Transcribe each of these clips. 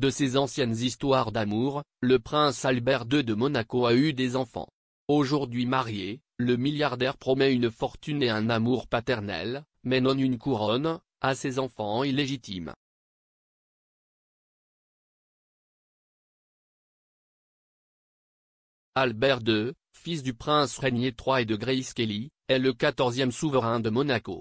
De ses anciennes histoires d'amour, le prince Albert II de Monaco a eu des enfants. Aujourd'hui marié, le milliardaire promet une fortune et un amour paternel, mais non une couronne, à ses enfants illégitimes. Albert II, fils du prince Régnier III et de Grace Kelly, est le 14e souverain de Monaco.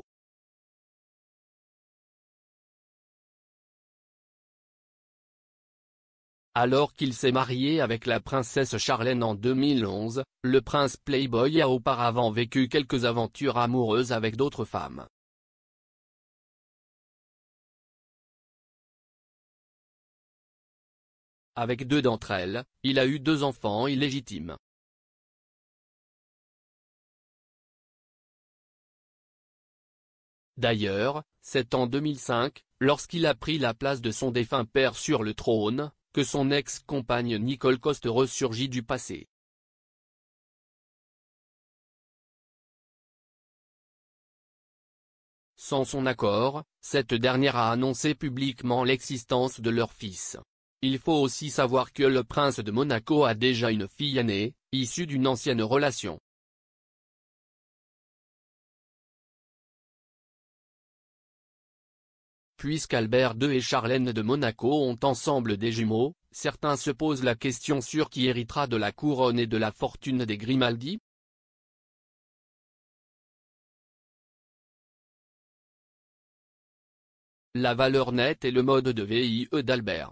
Alors qu'il s'est marié avec la princesse Charlène en 2011, le prince Playboy a auparavant vécu quelques aventures amoureuses avec d'autres femmes. Avec deux d'entre elles, il a eu deux enfants illégitimes. D'ailleurs, c'est en 2005, lorsqu'il a pris la place de son défunt père sur le trône, que son ex-compagne Nicole Coste ressurgit du passé. Sans son accord, cette dernière a annoncé publiquement l'existence de leur fils. Il faut aussi savoir que le prince de Monaco a déjà une fille aînée, issue d'une ancienne relation. Puisqu'Albert II et Charlène de Monaco ont ensemble des jumeaux, certains se posent la question sur qui héritera de la couronne et de la fortune des Grimaldi La valeur nette et le mode de VIE d'Albert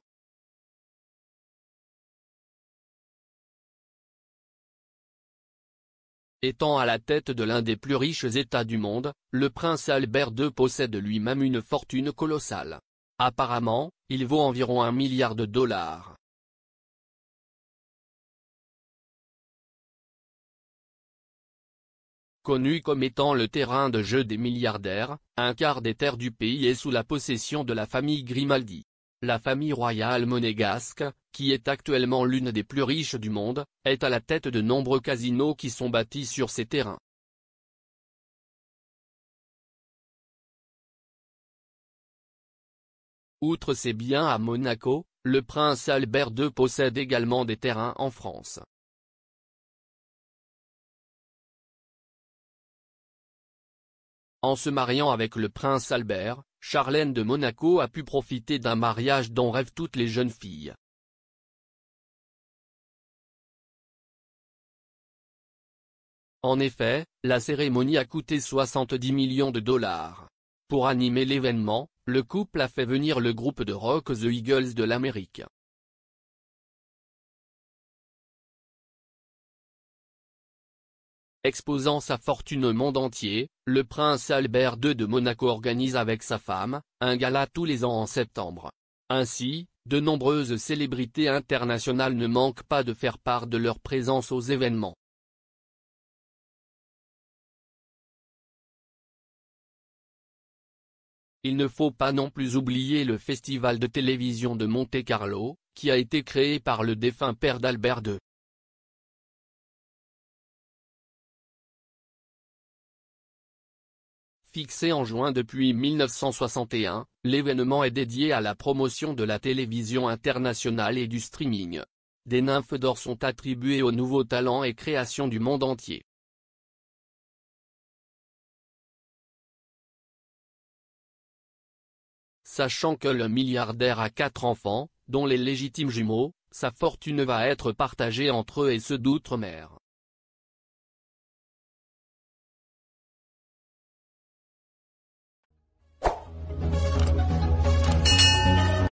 Étant à la tête de l'un des plus riches États du monde, le prince Albert II possède lui-même une fortune colossale. Apparemment, il vaut environ un milliard de dollars. Connu comme étant le terrain de jeu des milliardaires, un quart des terres du pays est sous la possession de la famille Grimaldi. La famille royale monégasque, qui est actuellement l'une des plus riches du monde, est à la tête de nombreux casinos qui sont bâtis sur ces terrains. Outre ses biens à Monaco, le prince Albert II possède également des terrains en France. En se mariant avec le prince Albert, Charlène de Monaco a pu profiter d'un mariage dont rêvent toutes les jeunes filles. En effet, la cérémonie a coûté 70 millions de dollars. Pour animer l'événement, le couple a fait venir le groupe de rock The Eagles de l'Amérique. Exposant sa fortune au monde entier, le prince Albert II de Monaco organise avec sa femme, un gala tous les ans en septembre. Ainsi, de nombreuses célébrités internationales ne manquent pas de faire part de leur présence aux événements. Il ne faut pas non plus oublier le festival de télévision de Monte-Carlo, qui a été créé par le défunt père d'Albert II. fixé en juin depuis 1961, l'événement est dédié à la promotion de la télévision internationale et du streaming. Des nymphes d'or sont attribuées aux nouveaux talents et créations du monde entier. Sachant que le milliardaire a quatre enfants, dont les légitimes jumeaux, sa fortune va être partagée entre eux et ceux d'outre-mer.